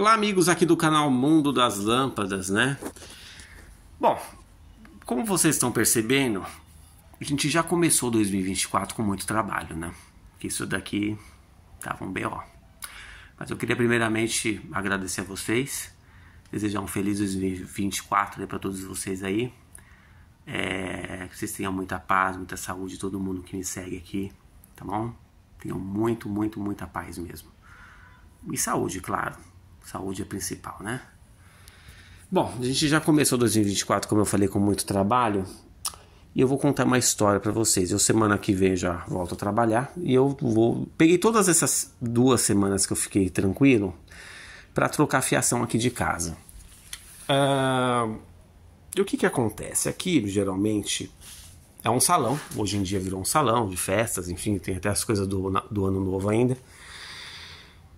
Olá, amigos aqui do canal Mundo das Lâmpadas, né? Bom, como vocês estão percebendo, a gente já começou 2024 com muito trabalho, né? Que isso daqui tava um BO. Mas eu queria primeiramente agradecer a vocês, desejar um feliz 2024 né, para todos vocês aí. É, que vocês tenham muita paz, muita saúde, todo mundo que me segue aqui, tá bom? Tenham muito, muito, muita paz mesmo. E saúde, claro Saúde é principal, né? Bom, a gente já começou 2024, como eu falei, com muito trabalho. E eu vou contar uma história para vocês. Eu semana que vem já volto a trabalhar e eu vou peguei todas essas duas semanas que eu fiquei tranquilo para trocar a fiação aqui de casa. Uh, e o que que acontece aqui? Geralmente é um salão. Hoje em dia virou um salão de festas, enfim, tem até as coisas do, do ano novo ainda.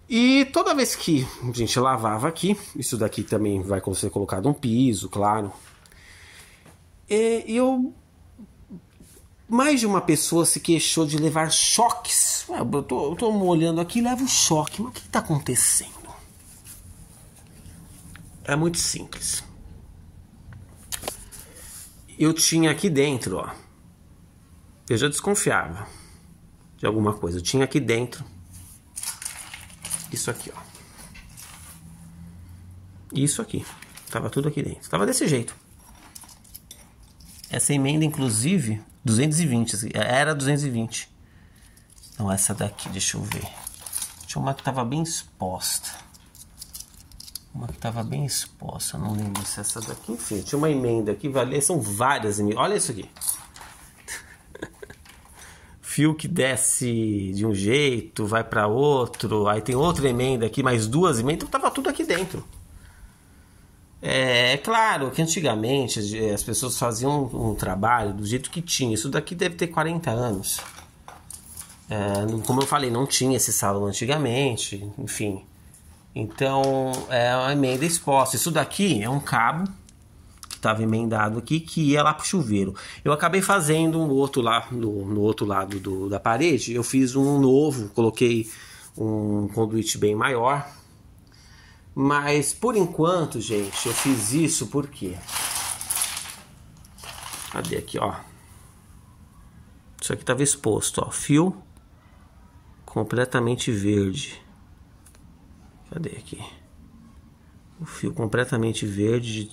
E toda vez que a gente lavava aqui, isso daqui também vai ser colocado um piso, claro. E eu. Mais de uma pessoa se queixou de levar choques. Eu tô, eu tô olhando aqui e levo choque. Mas o que está acontecendo? É muito simples. Eu tinha aqui dentro, ó. Eu já desconfiava de alguma coisa. Eu tinha aqui dentro isso aqui, ó. Isso aqui. Tava tudo aqui dentro. Tava desse jeito. Essa emenda, inclusive, 220. Era 220. Então, essa daqui, deixa eu ver. Tinha uma que tava bem exposta. Uma que tava bem exposta. Não lembro se essa daqui. Enfim, tinha uma emenda aqui. são várias emendas. Olha isso aqui fio que desce de um jeito, vai para outro, aí tem outra emenda aqui, mais duas emendas, então tava tudo aqui dentro. É, é claro que antigamente eh, as, pessoas faziam um, um, trabalho do jeito que tinha. Isso daqui deve ter 40 anos. É, como eu falei, não tinha esse salão antigamente, enfim. Então é uma emenda exposta. Isso daqui é um cabo estava emendado aqui, que ia lá pro chuveiro. Eu acabei fazendo um outro lá, no, no outro lado do, da parede, eu fiz um novo, coloquei um conduíte bem maior. Mas por enquanto, gente, eu fiz isso porque. Cadê aqui, ó? Isso aqui estava exposto, ó. Fio completamente verde. Cadê aqui? O fio completamente verde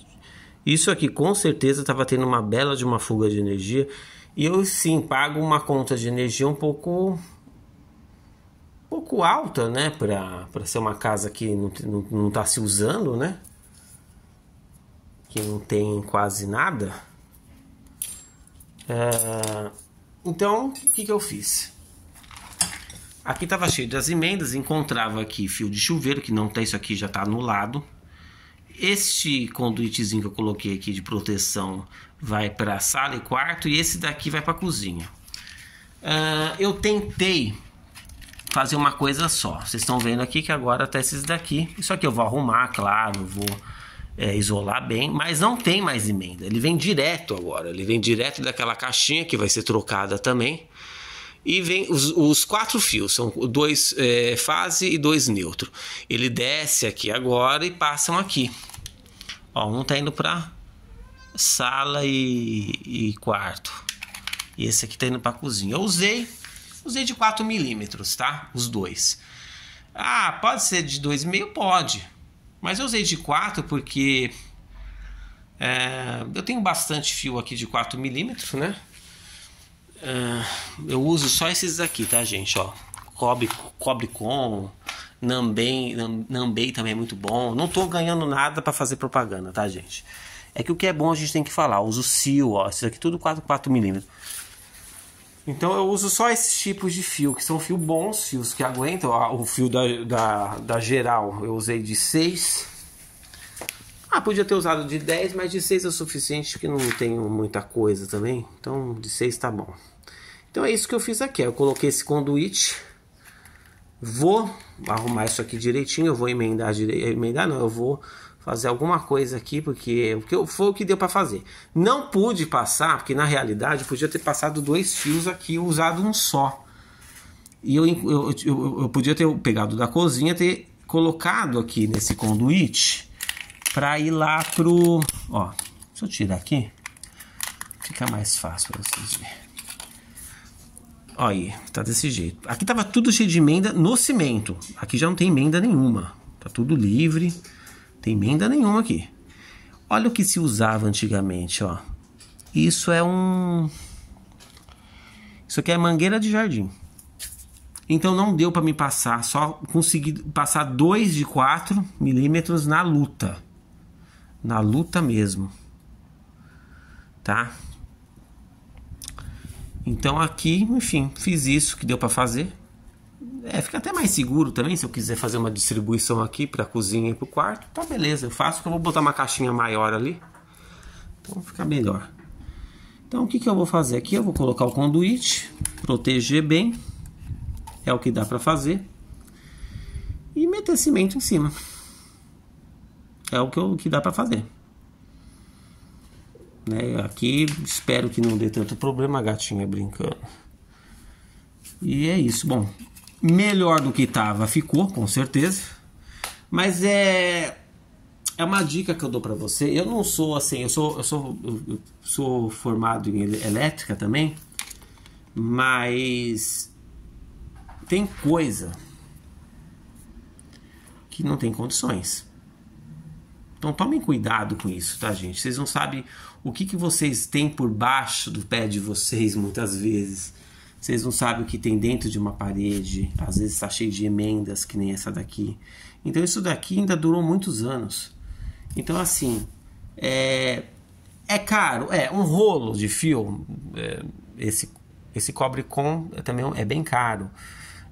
isso aqui com certeza estava tendo uma bela de uma fuga de energia. E eu sim pago uma conta de energia um pouco um pouco alta, né? Para ser uma casa que não está não, não tá se usando, né? Que não tem quase nada. É... Então, o que, que eu fiz? Aqui estava cheio das emendas, encontrava aqui fio de chuveiro, que não tem, tá, isso aqui já está anulado. Este conduítezinho que eu coloquei aqui de proteção vai para sala e quarto e esse daqui vai para cozinha. Uh, eu tentei fazer uma coisa só. Vocês estão vendo aqui que agora tá esses daqui. Isso aqui eu vou arrumar, claro, vou é, isolar bem, mas não tem mais emenda. Ele vem direto agora, ele vem direto daquela caixinha que vai ser trocada também e vem os, os, quatro fios, são dois é, fase e dois neutro. Ele desce aqui agora e passam aqui. Ó, um tá indo para sala e, e, quarto. E esse aqui tá indo para cozinha. Eu usei, usei de 4 milímetros, tá? Os dois. Ah, pode ser de 2,5? Pode. Mas eu usei de 4 porque é, eu tenho bastante fio aqui de 4 milímetros, né? Ah, eu uso só esses aqui, tá, gente? Ó, cobre, cobre com, Nambei, Nambei também é muito bom. Não tô ganhando nada para fazer propaganda, tá, gente? É que o que é bom a gente tem que falar. Eu uso Sil, ó, esses aqui tudo 4 4 mm. Então eu uso só esses tipos de fio, que são fio bons, fios que aguentam. Ó, o fio da, da, da geral eu usei de 6 ah, podia ter usado de 10, mas de 6 é o suficiente, porque não tenho muita coisa também. Então, de 6 tá bom. Então, é isso que eu fiz aqui. Eu coloquei esse conduíte. Vou arrumar isso aqui direitinho. Eu vou emendar, emendar não, eu vou fazer alguma coisa aqui, porque é foi o que deu para fazer. Não pude passar, porque na realidade podia ter passado dois fios aqui e usado um só. E eu, eu, eu, eu podia ter pegado da cozinha ter colocado aqui nesse conduíte para ir lá pro, ó, deixa eu tirar aqui, fica mais fácil para vocês verem. Olha aí, tá desse jeito. Aqui tava tudo cheio de emenda no cimento. Aqui já não tem emenda nenhuma. Tá tudo livre. Tem emenda nenhuma aqui. Olha o que se usava antigamente, ó. Isso é um... Isso aqui é mangueira de jardim. Então não deu para me passar. Só consegui passar 2 de 4 milímetros na luta na luta mesmo, tá? Então aqui, enfim, fiz isso que deu para fazer. É, fica até mais seguro também se eu quiser fazer uma distribuição aqui para cozinha e para o quarto. Tá beleza, eu faço que eu vou botar uma caixinha maior ali. Então fica melhor. Então o que, que eu vou fazer aqui? Eu vou colocar o conduíte, proteger bem, é o que dá para fazer, e meter cimento em cima. É o que, eu, que dá para fazer. Né? Aqui espero que não dê tanto problema a gatinha brincando. E é isso. Bom, melhor do que tava ficou, com certeza. Mas é é uma dica que eu dou para você. Eu não sou assim, eu sou eu sou eu sou formado em elétrica também, mas tem coisa que não tem condições. Então tomem cuidado com isso, tá, gente? Vocês não sabem o que, que vocês têm por baixo do pé de vocês muitas vezes. Vocês não sabem o que tem dentro de uma parede. Às vezes está cheio de emendas, que nem essa daqui. Então isso daqui ainda durou muitos anos. Então, assim, é, é caro. É, um rolo de fio, é, esse, esse cobre com é também é bem caro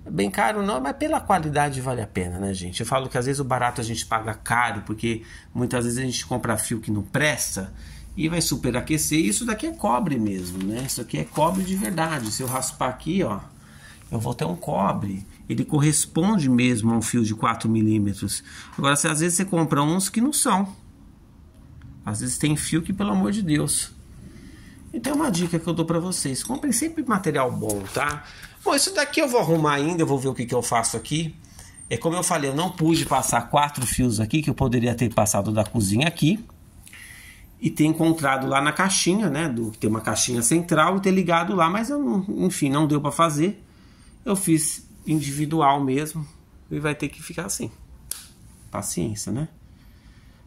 bem caro não, mas pela qualidade vale a pena, né, gente? Eu falo que às vezes o barato a gente paga caro, porque muitas vezes a gente compra fio que não presta e vai superaquecer. Isso daqui é cobre mesmo, né? Isso aqui é cobre de verdade. Se eu raspar aqui, ó, eu vou ter um cobre. Ele corresponde mesmo a um fio de 4 milímetros. Agora, se às vezes você compra uns que não são. Às vezes tem fio que, pelo amor de Deus, então uma dica que eu dou para vocês. Comprem sempre material bom, tá? Bom, isso daqui eu vou arrumar ainda, eu vou ver o que, que eu faço aqui. É como eu falei, eu não pude passar quatro fios aqui, que eu poderia ter passado da cozinha aqui. E ter encontrado lá na caixinha, né? Do, tem uma caixinha central e ter ligado lá, mas eu, não, enfim, não deu para fazer. Eu fiz individual mesmo e vai ter que ficar assim. Paciência, né?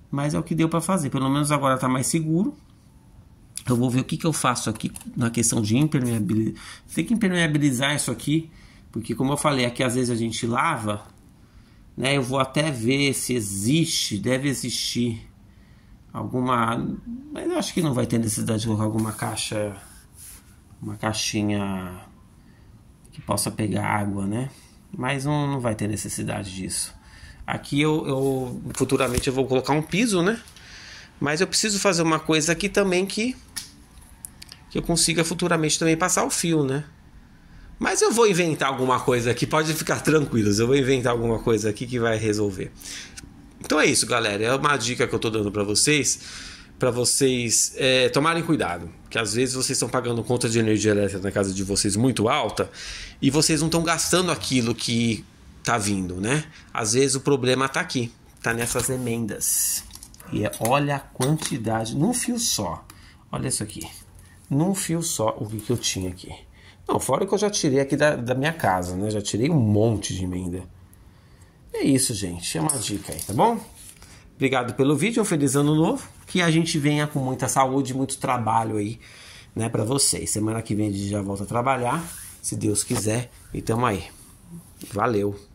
Mas é o que deu para fazer. Pelo menos agora tá mais seguro. Então vou ver o que, que eu faço aqui na questão de impermeabilizar. Tem que impermeabilizar isso aqui, porque como eu falei, aqui às vezes a gente lava, né? Eu vou até ver se existe, deve existir alguma, mas eu acho que não vai ter necessidade de colocar alguma caixa, uma caixinha que possa pegar água, né? Mas não, não vai ter necessidade disso. Aqui eu, eu futuramente eu vou colocar um piso, né? Mas eu preciso fazer uma coisa aqui também que que eu consiga futuramente também passar o fio, né? Mas eu vou inventar alguma coisa aqui, pode ficar tranquilos, eu vou inventar alguma coisa aqui que vai resolver. Então é isso, galera. É uma dica que eu tô dando para vocês, para vocês é, tomarem cuidado, que às vezes vocês estão pagando conta de energia elétrica na casa de vocês muito alta e vocês não estão gastando aquilo que tá vindo, né? Às vezes o problema tá aqui, tá nessas emendas. E é, olha a quantidade num fio só. Olha isso aqui num fio só o que, que eu tinha aqui. Não, fora que eu já tirei aqui da, da minha casa, né? já tirei um monte de emenda. É isso, gente. É uma dica aí, tá bom? Obrigado pelo vídeo, um feliz ano novo. Que a gente venha com muita saúde, muito trabalho aí, né, para vocês. Semana que vem a gente já volta a trabalhar, se Deus quiser. E tamo aí. Valeu.